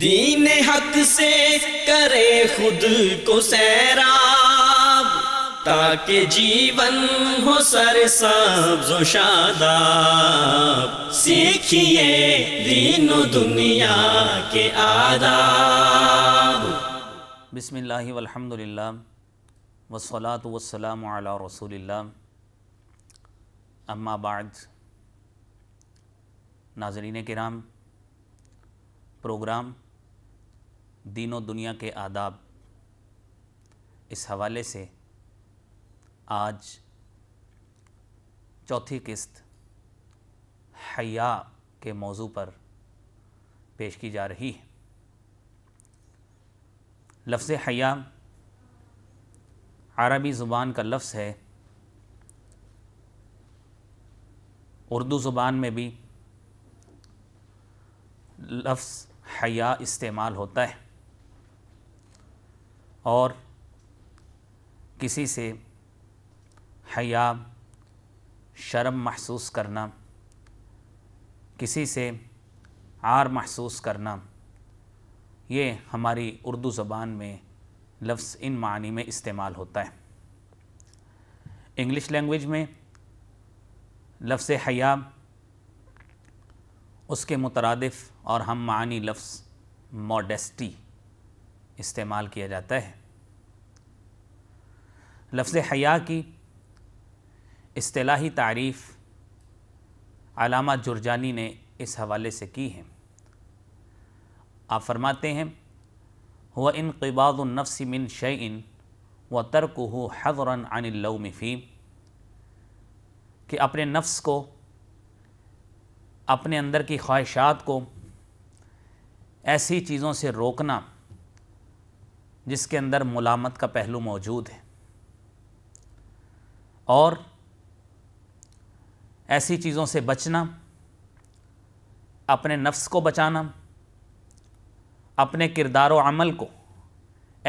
دین حق سے کرے خود کو سیراب تاکہ جیون ہو سر سبز و شاداب سیکھیے دین و دنیا کے آداب بسم اللہ والحمد للہ وسلاۃ والسلام علی رسول اللہ اما بعد ناظرین کرام پروگرام دین و دنیا کے آداب اس حوالے سے آج چوتھی قسط حیا کے موضوع پر پیش کی جا رہی ہے لفظ حیا عربی زبان کا لفظ ہے اردو زبان میں بھی لفظ حیا استعمال ہوتا ہے اور کسی سے حیا شرم محسوس کرنا کسی سے عار محسوس کرنا یہ ہماری اردو زبان میں لفظ ان معنی میں استعمال ہوتا ہے انگلش لینگویج میں لفظ حیا اس کے مترادف اور ہم معنی لفظ موڈیسٹی استعمال کیا جاتا ہے لفظ حیا کی اصطلاحی تعریف علامہ جرجانی نے اس حوالے سے کی ہے آپ فرماتے ہیں وہ انقباض النفس من شعین و ترک ہو حضر عن کہ اپنے نفس کو اپنے اندر کی خواہشات کو ایسی چیزوں سے روکنا جس کے اندر ملامت کا پہلو موجود ہے اور ایسی چیزوں سے بچنا اپنے نفس کو بچانا اپنے کردار و عمل کو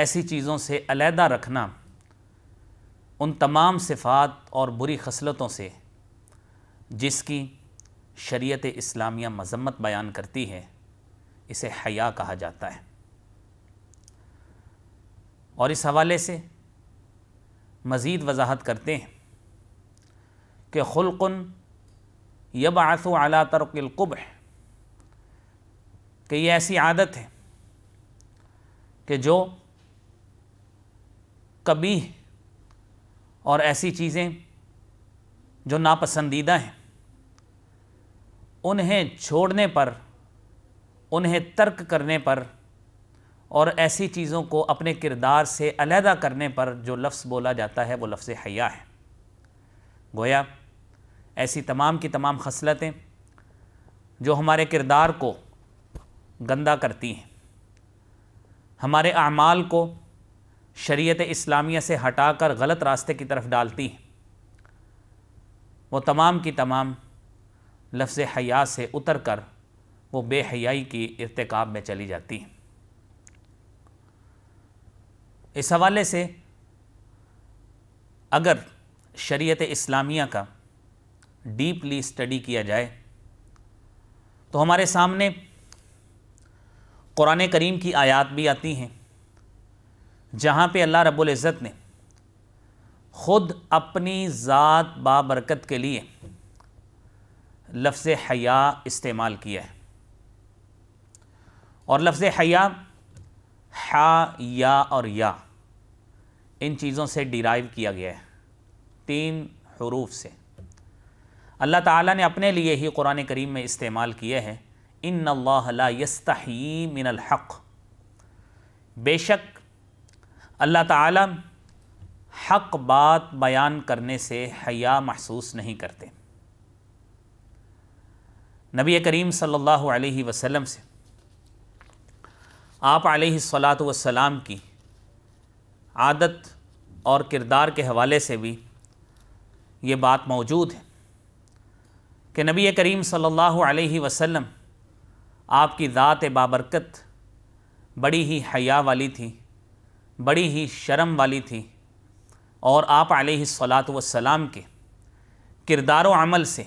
ایسی چیزوں سے علیحدہ رکھنا ان تمام صفات اور بری خصلتوں سے جس کی شریعت اسلامیہ مذمت بیان کرتی ہے اسے حیا کہا جاتا ہے اور اس حوالے سے مزید وضاحت کرتے ہیں کہ خلق یبعث علی ترق القبح کہ یہ ایسی عادت ہے کہ جو کبھی اور ایسی چیزیں جو ناپسندیدہ ہیں انہیں چھوڑنے پر انہیں ترک کرنے پر اور ایسی چیزوں کو اپنے کردار سے علیحدہ کرنے پر جو لفظ بولا جاتا ہے وہ لفظ حیا ہے گویا ایسی تمام کی تمام خصلتیں جو ہمارے کردار کو گندا کرتی ہیں ہمارے اعمال کو شریعت اسلامیہ سے ہٹا کر غلط راستے کی طرف ڈالتی ہیں وہ تمام کی تمام لفظ حیا سے اتر کر وہ بے حیائی کی ارتکاب میں چلی جاتی ہیں اس حوالے سے اگر شریعت اسلامیہ کا ڈیپلی اسٹڈی کیا جائے تو ہمارے سامنے قرآن کریم کی آیات بھی آتی ہیں جہاں پہ اللہ رب العزت نے خود اپنی ذات بابرکت کے لیے لفظ حیا استعمال کیا ہے اور لفظ حیا ہا یا اور یا ان چیزوں سے ڈیرائیو کیا گیا ہے تین حروف سے اللہ تعالیٰ نے اپنے لیے ہی قرآن کریم میں استعمال کیے ہیں ان اللہ لا من الحق بے شک اللہ تعالیٰ حق بات بیان کرنے سے حیا محسوس نہیں کرتے نبی کریم صلی اللہ علیہ وسلم سے آپ علیہ الصلاۃ والسلام کی عادت اور کردار کے حوالے سے بھی یہ بات موجود ہے کہ نبی کریم صلی اللہ علیہ وسلم آپ کی ذات بابرکت بڑی ہی حیا والی تھی بڑی ہی شرم والی تھی اور آپ علیہ الصلاۃ والسلام کے کردار و عمل سے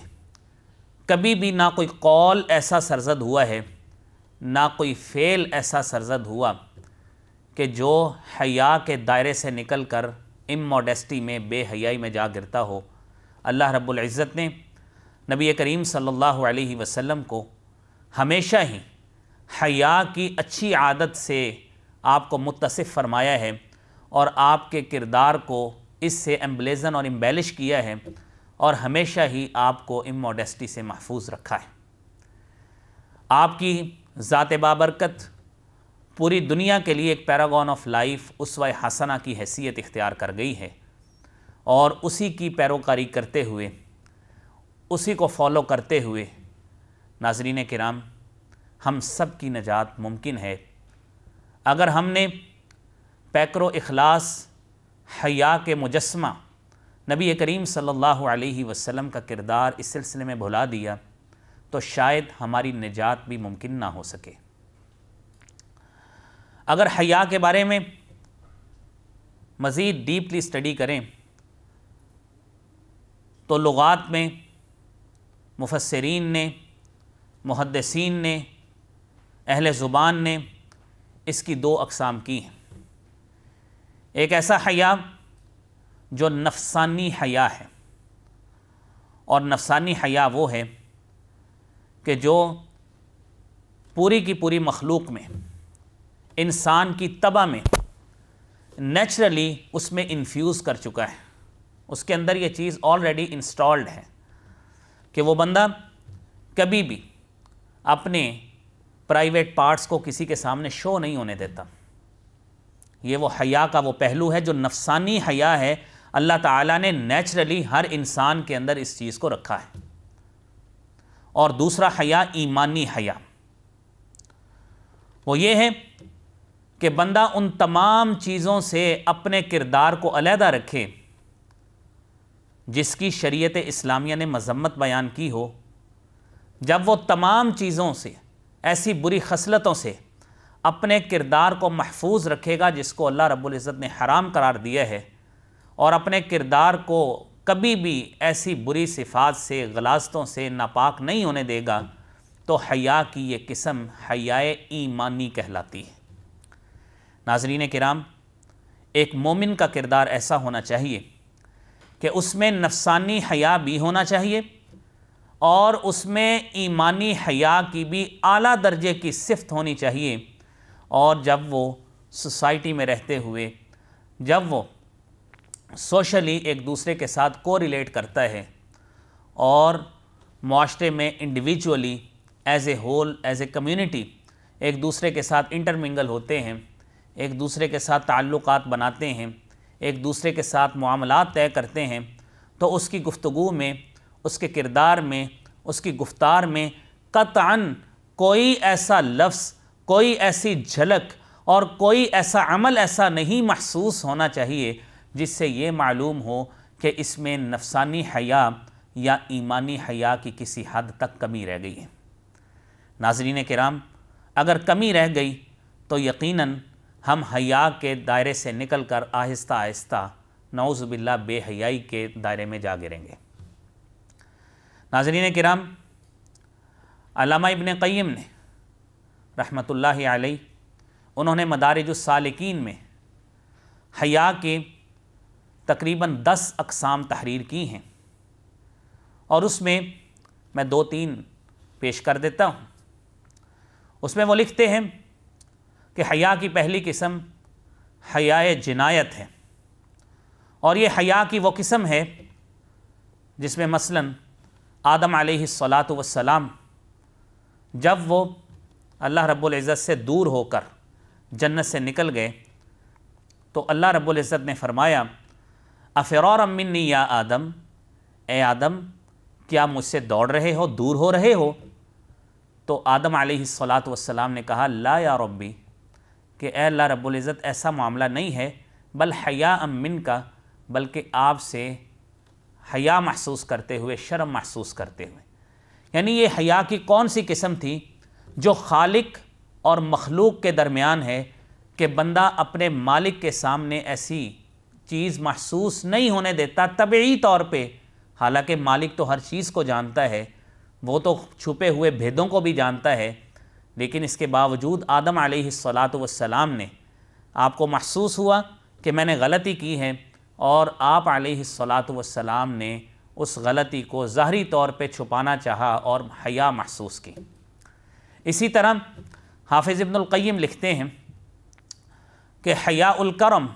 کبھی بھی نہ کوئی قول ایسا سرزد ہوا ہے نہ کوئی فیل ایسا سرزد ہوا کہ جو حیا کے دائرے سے نکل کر ام موڈیسٹی میں بے حیائی میں جا گرتا ہو اللہ رب العزت نے نبی کریم صلی اللہ علیہ وسلم کو ہمیشہ ہی حیا کی اچھی عادت سے آپ کو متصف فرمایا ہے اور آپ کے کردار کو اس سے امبلیزن اور امبیلش کیا ہے اور ہمیشہ ہی آپ کو ام موڈیسٹی سے محفوظ رکھا ہے آپ کی ذات بابرکت پوری دنیا کے لیے ایک پیراگون آف لائف اسوہ حسنہ کی حیثیت اختیار کر گئی ہے اور اسی کی پیروکاری کرتے ہوئے اسی کو فالو کرتے ہوئے ناظرین کرام ہم سب کی نجات ممکن ہے اگر ہم نے پیکرو اخلاص حیا کے مجسمہ نبی کریم صلی اللہ علیہ وسلم کا کردار اس سلسلے میں بھلا دیا تو شاید ہماری نجات بھی ممکن نہ ہو سکے اگر حیا کے بارے میں مزید ڈیپلی اسٹڈی کریں تو لغات میں مفسرین نے محدثین نے اہل زبان نے اس کی دو اقسام کی ہیں ایک ایسا حیا جو نفسانی حیا ہے اور نفسانی حیا وہ ہے کہ جو پوری کی پوری مخلوق میں انسان کی طبع میں نیچرلی اس میں انفیوز کر چکا ہے اس کے اندر یہ چیز آلریڈی انسٹالڈ ہے کہ وہ بندہ کبھی بھی اپنے پرائیویٹ پارٹس کو کسی کے سامنے شو نہیں ہونے دیتا یہ وہ حیا کا وہ پہلو ہے جو نفسانی حیا ہے اللہ تعالیٰ نے نیچرلی ہر انسان کے اندر اس چیز کو رکھا ہے اور دوسرا حیا ایمانی حیا وہ یہ ہے کہ بندہ ان تمام چیزوں سے اپنے کردار کو علیحدہ رکھے جس کی شریعت اسلامیہ نے مذمت بیان کی ہو جب وہ تمام چیزوں سے ایسی بری خصلتوں سے اپنے کردار کو محفوظ رکھے گا جس کو اللہ رب العزت نے حرام قرار دیا ہے اور اپنے کردار کو کبھی بھی ایسی بری صفات سے غلاستوں سے ناپاک نہیں ہونے دے گا تو حیا کی یہ قسم حیائے ایمانی کہلاتی ہے ناظرین کرام ایک مومن کا کردار ایسا ہونا چاہیے کہ اس میں نفسانی حیا بھی ہونا چاہیے اور اس میں ایمانی حیا کی بھی اعلیٰ درجے کی صفت ہونی چاہیے اور جب وہ سوسائٹی میں رہتے ہوئے جب وہ سوشلی ایک دوسرے کے ساتھ کو ریلیٹ کرتا ہے اور معاشرے میں individually as a whole as a community ایک دوسرے کے ساتھ انٹرمنگل ہوتے ہیں ایک دوسرے کے ساتھ تعلقات بناتے ہیں ایک دوسرے کے ساتھ معاملات طے کرتے ہیں تو اس کی گفتگو میں اس کے کردار میں اس کی گفتار میں قطعاً کوئی ایسا لفظ کوئی ایسی جھلک اور کوئی ایسا عمل ایسا نہیں محسوس ہونا چاہیے جس سے یہ معلوم ہو کہ اس میں نفسانی یا ایمانی حیا کی کسی حد تک کمی رہ گئی ہے ناظرین کرام اگر کمی رہ گئی تو یقیناً ہم حیا کے دائرے سے نکل کر آہستہ آہستہ نعوذ باللہ بے حیائی کے دائرے میں جا گریں گے ناظرین کرام علامہ ابن قیم نے رحمت اللہ علیہ انہوں نے مدارج السالکین میں حیا کے تقریباً دس اقسام تحریر کی ہیں اور اس میں میں دو تین پیش کر دیتا ہوں اس میں وہ لکھتے ہیں کہ حیا کی پہلی قسم حیاء جنایت ہے اور یہ حیا کی وہ قسم ہے جس میں مثلا آدم علیہ السلام جب وہ اللہ رب العزت سے دور ہو کر جنت سے نکل گئے تو اللہ رب العزت نے فرمایا افرار منی یا آدم اے آدم کیا مجھ سے دوڑ رہے ہو دور ہو رہے ہو تو آدم علیہ السلام نے کہا لا یا ربی کہ اے اللہ رب العزت ایسا معاملہ نہیں ہے بل حیا امن کا بلکہ آپ سے حیا محسوس کرتے ہوئے شرم محسوس کرتے ہوئے یعنی یہ حیا کی کون سی قسم تھی جو خالق اور مخلوق کے درمیان ہے کہ بندہ اپنے مالک کے سامنے ایسی چیز محسوس نہیں ہونے دیتا طبعی طور پہ حالانکہ مالک تو ہر چیز کو جانتا ہے وہ تو چھپے ہوئے بھیدوں کو بھی جانتا ہے لیکن اس کے باوجود آدم علیہ السلام نے آپ کو محسوس ہوا کہ میں نے غلطی کی ہے اور آپ علیہ السلام نے اس غلطی کو ظاہری طور پہ چھپانا چاہا اور حیا محسوس کی اسی طرح حافظ ابن القیم لکھتے ہیں کہ حیا الکرم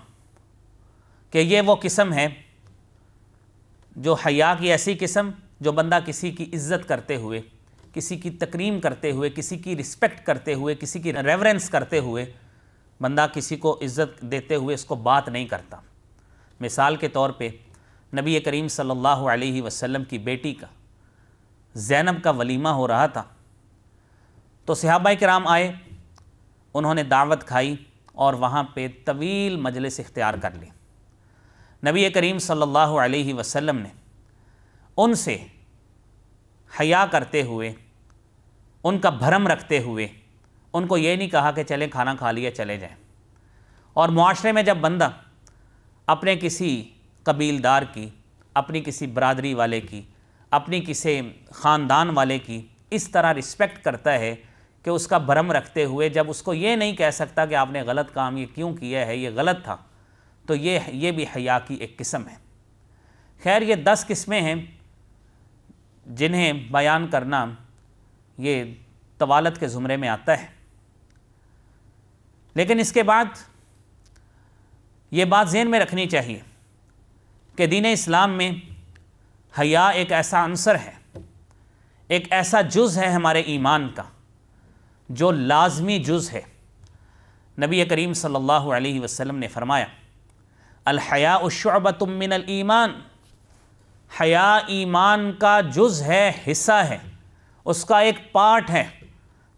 کہ یہ وہ قسم ہے جو حیا کی ایسی قسم جو بندہ کسی کی عزت کرتے ہوئے کسی کی تکریم کرتے ہوئے کسی کی رسپیکٹ کرتے ہوئے کسی کی ریورنس کرتے ہوئے بندہ کسی کو عزت دیتے ہوئے اس کو بات نہیں کرتا مثال کے طور پہ نبی کریم صلی اللہ علیہ وسلم کی بیٹی کا زینب کا ولیمہ ہو رہا تھا تو صحابہ کرام آئے انہوں نے دعوت کھائی اور وہاں پہ طویل مجلس اختیار کر لی نبی کریم صلی اللہ علیہ وسلم نے ان سے حیا کرتے ہوئے ان کا بھرم رکھتے ہوئے ان کو یہ نہیں کہا کہ چلیں کھانا کھا لیا چلے جائیں اور معاشرے میں جب بندہ اپنے کسی قبیل دار کی اپنی کسی برادری والے کی اپنی کسی خاندان والے کی اس طرح رسپیکٹ کرتا ہے کہ اس کا بھرم رکھتے ہوئے جب اس کو یہ نہیں کہہ سکتا کہ آپ نے غلط کام یہ کیوں کیا ہے یہ غلط تھا تو یہ یہ بھی حیا کی ایک قسم ہے خیر یہ دس قسمیں ہیں جنہیں بیان کرنا یہ طوالت کے زمرے میں آتا ہے لیکن اس کے بعد یہ بات ذہن میں رکھنی چاہیے کہ دین اسلام میں حیا ایک ایسا عنصر ہے ایک ایسا جز ہے ہمارے ایمان کا جو لازمی جز ہے نبی کریم صلی اللہ علیہ وسلم نے فرمایا الحیاء من الایمان حیا ایمان کا جز ہے حصہ ہے اس کا ایک پارٹ ہے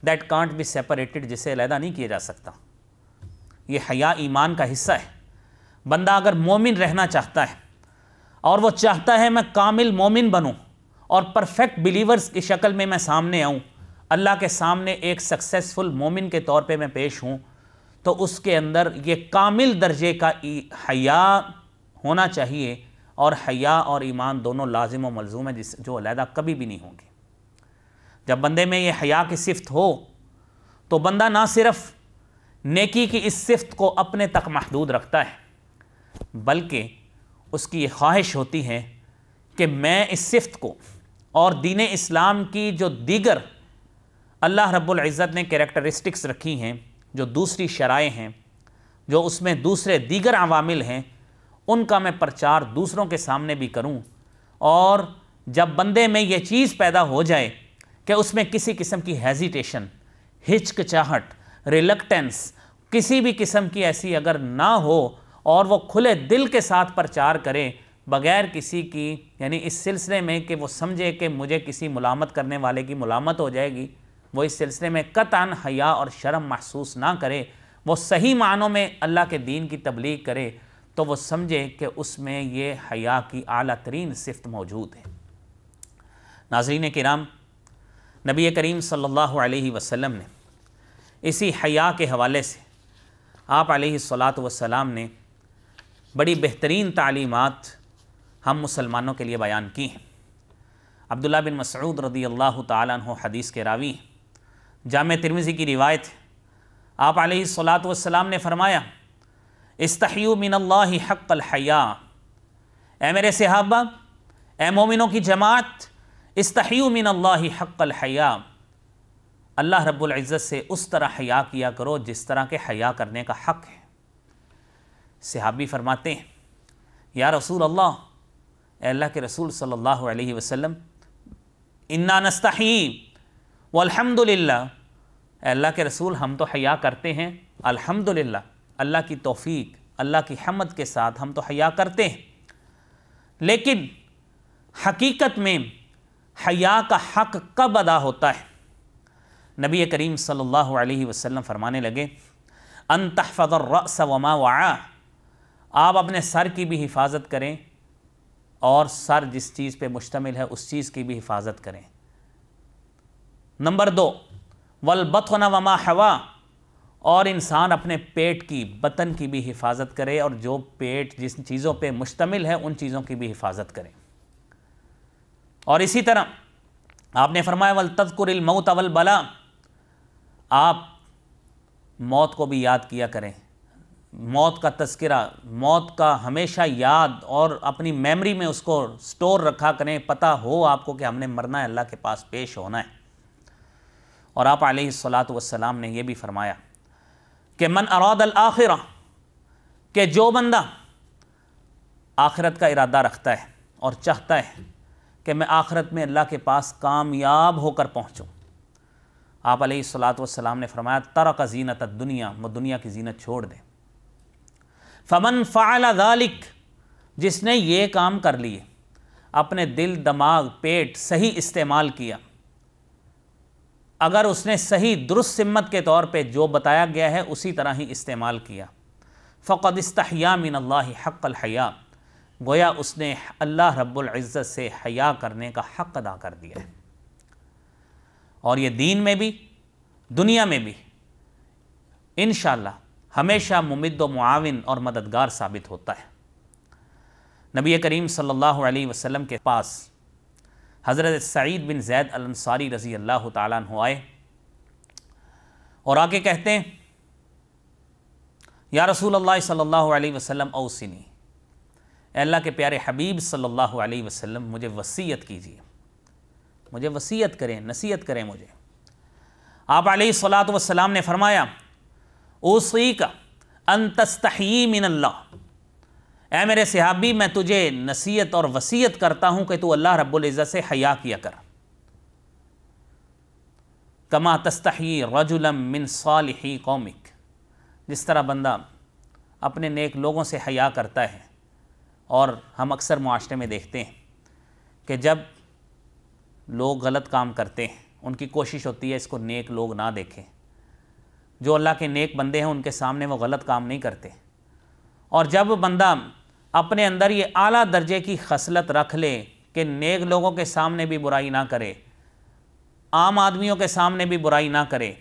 دیٹ کانٹ بی سیپریٹڈ جسے علیحدہ نہیں کیا جا سکتا یہ حیا ایمان کا حصہ ہے بندہ اگر مومن رہنا چاہتا ہے اور وہ چاہتا ہے میں کامل مومن بنوں اور پرفیکٹ بلیورس کی شکل میں میں سامنے آؤں اللہ کے سامنے ایک سکسیسفل مومن کے طور پہ میں پیش ہوں تو اس کے اندر یہ کامل درجے کا حیا ہونا چاہیے اور حیا اور ایمان دونوں لازم و ملزوم ہیں جس جو علیحدہ کبھی بھی نہیں ہوں گے جب بندے میں یہ حیا کی صفت ہو تو بندہ نہ صرف نیکی کی اس صفت کو اپنے تک محدود رکھتا ہے بلکہ اس کی یہ خواہش ہوتی ہے کہ میں اس صفت کو اور دین اسلام کی جو دیگر اللہ رب العزت نے کریکٹرسٹکس رکھی ہیں جو دوسری شرائع ہیں جو اس میں دوسرے دیگر عوامل ہیں ان کا میں پرچار دوسروں کے سامنے بھی کروں اور جب بندے میں یہ چیز پیدا ہو جائے کہ اس میں کسی قسم کی ہیزیٹیشن ہچکچاہٹ ریلکٹنس کسی بھی قسم کی ایسی اگر نہ ہو اور وہ کھلے دل کے ساتھ پرچار کرے بغیر کسی کی یعنی اس سلسلے میں کہ وہ سمجھے کہ مجھے کسی ملامت کرنے والے کی ملامت ہو جائے گی وہ اس سلسلے میں قطعاً حیا اور شرم محسوس نہ کرے وہ صحیح معنوں میں اللہ کے دین کی تبلیغ کرے تو وہ سمجھے کہ اس میں یہ حیا کی اعلیٰ ترین صفت موجود ہے ناظرین کرام نبی کریم صلی اللہ علیہ وسلم نے اسی حیا کے حوالے سے آپ علیہ صلاۃ وسلام نے بڑی بہترین تعلیمات ہم مسلمانوں کے لیے بیان کی ہیں عبداللہ بن مسعود رضی اللہ تعالیٰ عنہ حدیث کے راوی ہیں جامع ترمزی کی روایت ہے آپ علیہ صلاحت والسلام نے فرمایا استحیو من اللہ حق الحیاء اے میرے صحابہ اے مومنوں کی جماعت استحیو من اللہ حق الحیاء اللہ رب العزت سے اس طرح حیا کیا کرو جس طرح کے حیا کرنے کا حق ہے صحابی فرماتے ہیں یا رسول اللہ اے اللہ کے رسول صلی اللہ علیہ وسلم انا نستحیم وہ الحمد اللہ کے رسول ہم تو حیا کرتے ہیں الحمد اللہ کی توفیق اللہ کی حمد کے ساتھ ہم تو حیا کرتے ہیں لیکن حقیقت میں حیا کا حق کب ادا ہوتا ہے نبی کریم صلی اللہ علیہ وسلم فرمانے لگے ان تحفظ الرأس وما وعا آپ اپنے سر کی بھی حفاظت کریں اور سر جس چیز پہ مشتمل ہے اس چیز کی بھی حفاظت کریں نمبر دو ولبت وما نوما ہوا اور انسان اپنے پیٹ کی بطن کی بھی حفاظت کرے اور جو پیٹ جس چیزوں پہ مشتمل ہے ان چیزوں کی بھی حفاظت کرے اور اسی طرح آپ نے فرمایا ول الموت مئ بلا آپ موت کو بھی یاد کیا کریں موت کا تذکرہ موت کا ہمیشہ یاد اور اپنی میمری میں اس کو سٹور رکھا کریں پتہ ہو آپ کو کہ ہم نے مرنا ہے اللہ کے پاس پیش ہونا ہے اور آپ علیہ صلاۃ والسلام نے یہ بھی فرمایا کہ من اراد الاخرہ کہ جو بندہ آخرت کا ارادہ رکھتا ہے اور چاہتا ہے کہ میں آخرت میں اللہ کے پاس کامیاب ہو کر پہنچوں آپ علیہ صلاحت والسلام نے فرمایا ترق زینت الدنیا وہ دنیا کی زینت چھوڑ دیں فمن فعل ذالک جس نے یہ کام کر لیے اپنے دل دماغ پیٹ صحیح استعمال کیا اگر اس نے صحیح درست سمت کے طور پہ جو بتایا گیا ہے اسی طرح ہی استعمال کیا فقد مِنَ اللہ حق الْحَيَا گویا اس نے اللہ رب العزت سے حیا کرنے کا حق ادا کر دیا ہے اور یہ دین میں بھی دنیا میں بھی انشاءاللہ ہمیشہ ممد و معاون اور مددگار ثابت ہوتا ہے نبی کریم صلی اللہ علیہ وسلم کے پاس حضرت سعید بن زید الانصاری رضی اللہ تعالیٰ عنہ آئے اور آگے کہتے ہیں یا رسول اللہ صلی اللہ علیہ وسلم اوسنی اے اللہ کے پیارے حبیب صلی اللہ علیہ وسلم مجھے وصیت کیجیے مجھے وسیعت کریں نصیحت کریں مجھے آپ علیہ صلاح والسلام نے فرمایا اوسی کا ان من اللہ اے میرے صحابی میں تجھے نصیحت اور وصیت کرتا ہوں کہ تو اللہ رب العزت سے حیا کیا کر کما تستحی رجلا من صالحی قومک جس طرح بندہ اپنے نیک لوگوں سے حیا کرتا ہے اور ہم اکثر معاشرے میں دیکھتے ہیں کہ جب لوگ غلط کام کرتے ہیں ان کی کوشش ہوتی ہے اس کو نیک لوگ نہ دیکھیں جو اللہ کے نیک بندے ہیں ان کے سامنے وہ غلط کام نہیں کرتے اور جب بندہ اپنے اندر یہ اعلیٰ درجے کی خصلت رکھ لے کہ نیک لوگوں کے سامنے بھی برائی نہ کرے عام آدمیوں کے سامنے بھی برائی نہ کرے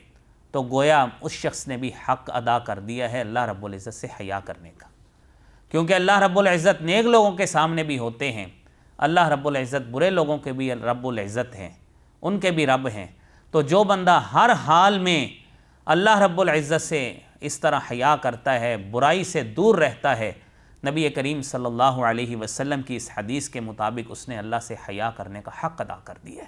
تو گویا اس شخص نے بھی حق ادا کر دیا ہے اللہ رب العزت سے حیا کرنے کا کیونکہ اللہ رب العزت نیک لوگوں کے سامنے بھی ہوتے ہیں اللہ رب العزت برے لوگوں کے بھی رب العزت ہیں ان کے بھی رب ہیں تو جو بندہ ہر حال میں اللہ رب العزت سے اس طرح حیا کرتا ہے برائی سے دور رہتا ہے نبی کریم صلی اللہ علیہ وسلم کی اس حدیث کے مطابق اس نے اللہ سے حیا کرنے کا حق ادا کر دیا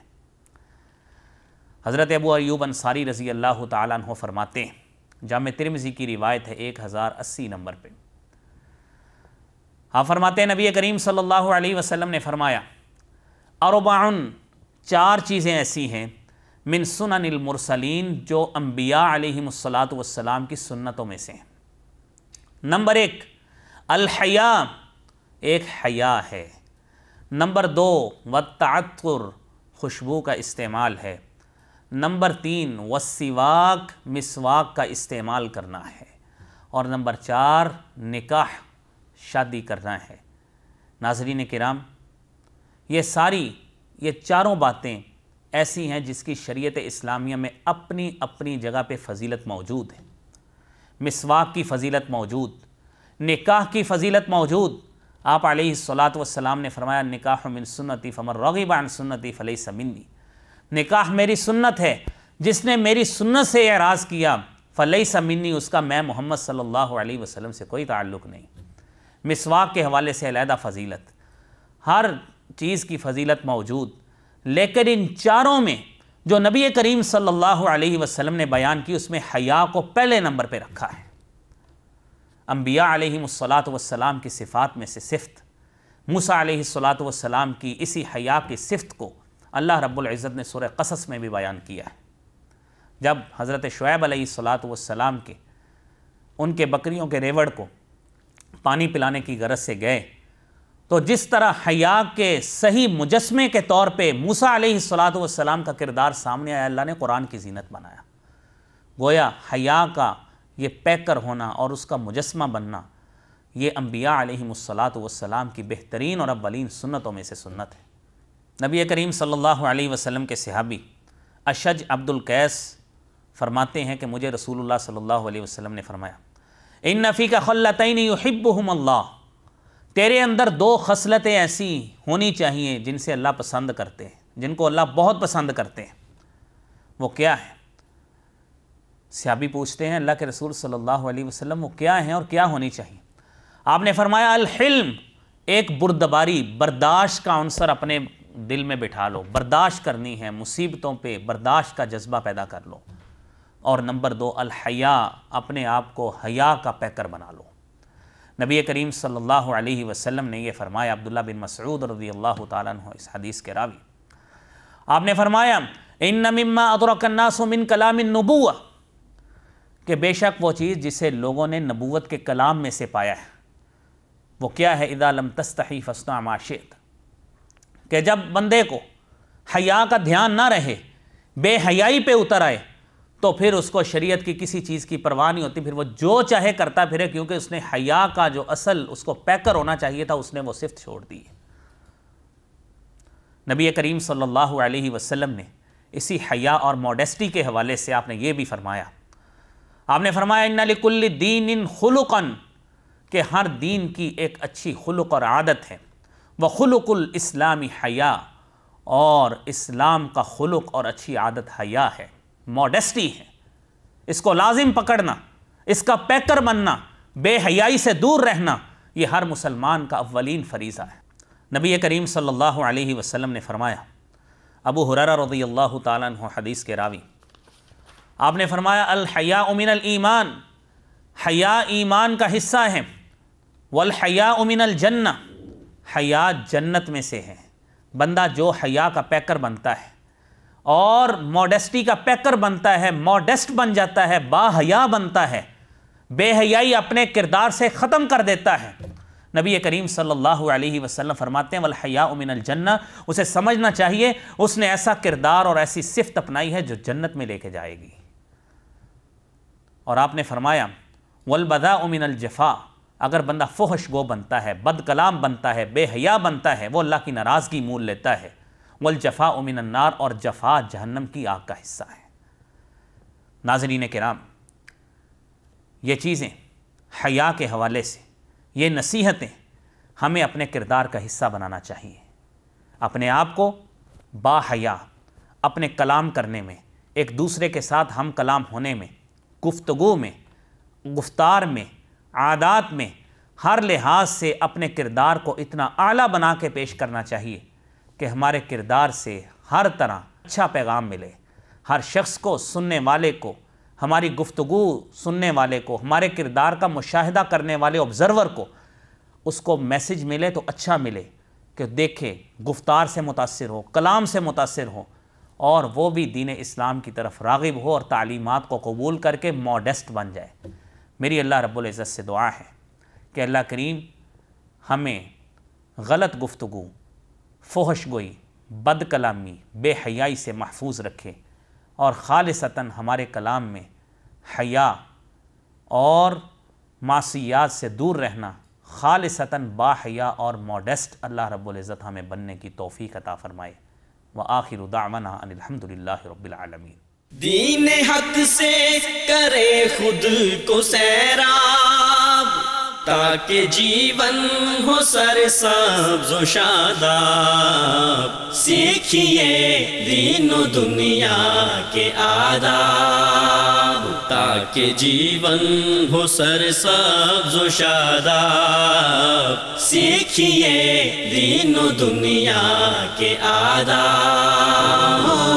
حضرت ابو ایوب انصاری رضی اللہ تعالیٰ عنہ فرماتے ہیں جامع ترمزی کی روایت ہے ایک ہزار اسی نمبر پہ ہاں فرماتے ہیں نبی کریم صلی اللہ علیہ وسلم نے فرمایا اربعن چار چیزیں ایسی ہیں من سنن المرسلین جو انبیاء علیہ السلام کی سنتوں میں سے ہیں نمبر ایک الحیا ایک حیا ہے نمبر دو وطفر خوشبو کا استعمال ہے نمبر تین وسواک مسواک کا استعمال کرنا ہے اور نمبر چار نکاح شادی کرنا ہے ناظرین کرام یہ ساری یہ چاروں باتیں ایسی ہیں جس کی شریعت اسلامیہ میں اپنی اپنی جگہ پہ فضیلت موجود ہے مسواک کی فضیلت موجود نکاح کی فضیلت موجود آپ علیہ السلام نے فرمایا نکاح من سنتی فمر رغیب عن سنتی فلیس سمنی نکاح میری سنت ہے جس نے میری سنت سے اعراض کیا فلیس سمنی اس کا میں محمد صلی اللہ علیہ وسلم سے کوئی تعلق نہیں مسواق کے حوالے سے علیحدہ فضیلت ہر چیز کی فضیلت موجود لیکن ان چاروں میں جو نبی کریم صلی اللہ علیہ وسلم نے بیان کی اس میں حیا کو پہلے نمبر پہ رکھا ہے انبیاء علیہ الصلاۃ والسلام کی صفات میں سے صفت موسیٰ علیہ السلام کی اسی حیا کی صفت کو اللہ رب العزت نے سورہ قصص میں بھی بیان کیا ہے جب حضرت شعیب علیہ السلام والسلام کے ان کے بکریوں کے ریوڑ کو پانی پلانے کی غرض سے گئے تو جس طرح حیا کے صحیح مجسمے کے طور پہ موسیٰ علیہ السلام کا کردار سامنے آیا اللہ نے قرآن کی زینت بنایا گویا حیا کا یہ پیکر ہونا اور اس کا مجسمہ بننا یہ انبیاء علیہ السلام کی بہترین اور اولین سنتوں میں سے سنت ہے نبی کریم صلی اللہ علیہ وسلم کے صحابی عبد عبدالقیس فرماتے ہیں کہ مجھے رسول اللہ صلی اللہ علیہ وسلم نے فرمایا ان نفی کا يُحِبُّهُمَ اللَّهِ تیرے اندر دو خصلتیں ایسی ہونی چاہیے جن سے اللہ پسند کرتے ہیں جن کو اللہ بہت پسند کرتے ہیں وہ کیا ہے سیابی پوچھتے ہیں اللہ کے رسول صلی اللہ علیہ وسلم وہ کیا ہیں اور کیا ہونی چاہیے آپ نے فرمایا الحلم ایک بردباری برداشت کا عنصر اپنے دل میں بٹھا لو برداشت کرنی ہے مصیبتوں پہ برداشت کا جذبہ پیدا کر لو اور نمبر دو الحیا اپنے آپ کو حیا کا پیکر بنا لو نبی کریم صلی اللہ علیہ وسلم نے یہ فرمایا عبداللہ بن مسعود رضی اللہ تعالیٰ عنہ اس حدیث کے راوی آپ نے فرمایا ان نما من کلام کہ بے شک وہ چیز جسے لوگوں نے نبوت کے کلام میں سے پایا ہے وہ کیا ہے تَسْتَحِي تستحی مَا شِئْتَ کہ جب بندے کو حیا کا دھیان نہ رہے بے حیائی پہ اتر آئے تو پھر اس کو شریعت کی کسی چیز کی پرواہ نہیں ہوتی پھر وہ جو چاہے کرتا پھرے کیونکہ اس نے حیا کا جو اصل اس کو پیکر ہونا چاہیے تھا اس نے وہ صفت چھوڑ دی ہے نبی کریم صلی اللہ علیہ وسلم نے اسی حیا اور موڈیسٹی کے حوالے سے آپ نے یہ بھی فرمایا آپ نے فرمایا انََََََََََ لِكُلِّ دین ان کہ ہر دین کی ایک اچھی خلق اور عادت ہے وہ الْإِسْلَامِ حَيَا حیا اور اسلام کا خلق اور اچھی عادت حیا ہے موڈیسٹی ہے اس کو لازم پکڑنا اس کا پیکر بننا بے حیائی سے دور رہنا یہ ہر مسلمان کا اولین فریضہ ہے نبی کریم صلی اللہ علیہ وسلم نے فرمایا ابو حرارہ رضی اللہ تعالیٰ عنہ حدیث کے راوی آپ نے فرمایا الحیا من الایمان حیا ایمان کا حصہ ہے والحیاء من الجنہ حیا جنت میں سے ہے بندہ جو حیا کا پیکر بنتا ہے اور موڈیسٹی کا پیکر بنتا ہے موڈیسٹ بن جاتا ہے با حیا بنتا ہے بے حیائی اپنے کردار سے ختم کر دیتا ہے نبی کریم صلی اللہ علیہ وسلم فرماتے ہیں والحیاء من الجنہ اسے سمجھنا چاہیے اس نے ایسا کردار اور ایسی صفت اپنائی ہے جو جنت میں لے کے جائے گی اور آپ نے فرمایا وَالْبَذَاءُ مِنَ الجفا اگر بندہ فہش گو بنتا ہے بد کلام بنتا ہے بے حیا بنتا ہے وہ اللہ کی ناراضگی مول لیتا ہے وَالْجَفَاءُ مِنَ النار اور جفا جہنم کی آگ کا حصہ ہے ناظرین کرام یہ چیزیں حیا کے حوالے سے یہ نصیحتیں ہمیں اپنے کردار کا حصہ بنانا چاہیے اپنے آپ کو با حیا اپنے کلام کرنے میں ایک دوسرے کے ساتھ ہم کلام ہونے میں گفتگو میں گفتار میں عادات میں ہر لحاظ سے اپنے کردار کو اتنا اعلیٰ بنا کے پیش کرنا چاہیے کہ ہمارے کردار سے ہر طرح اچھا پیغام ملے ہر شخص کو سننے والے کو ہماری گفتگو سننے والے کو ہمارے کردار کا مشاہدہ کرنے والے آبزرور کو اس کو میسج ملے تو اچھا ملے کہ دیکھے گفتار سے متاثر ہو کلام سے متاثر ہو اور وہ بھی دین اسلام کی طرف راغب ہو اور تعلیمات کو قبول کر کے موڈسٹ بن جائے میری اللہ رب العزت سے دعا ہے کہ اللہ کریم ہمیں غلط گفتگو فہش گوئی بد کلامی بے حیائی سے محفوظ رکھے اور خالصتاً ہمارے کلام میں حیا اور معصیات سے دور رہنا خالصتاً با حیا اور ماڈسٹ اللہ رب العزت ہمیں بننے کی توفیق عطا فرمائے وآخر ان رب العالمین دین حق سے کرے خود کو سیراب تاکہ جیون ہو سر سبز و شاداب سیکھیے دین و دنیا کے آداب تاکہ جیون ہو سر سا جو سیکھیے سیکھئے و دنیا کے آداب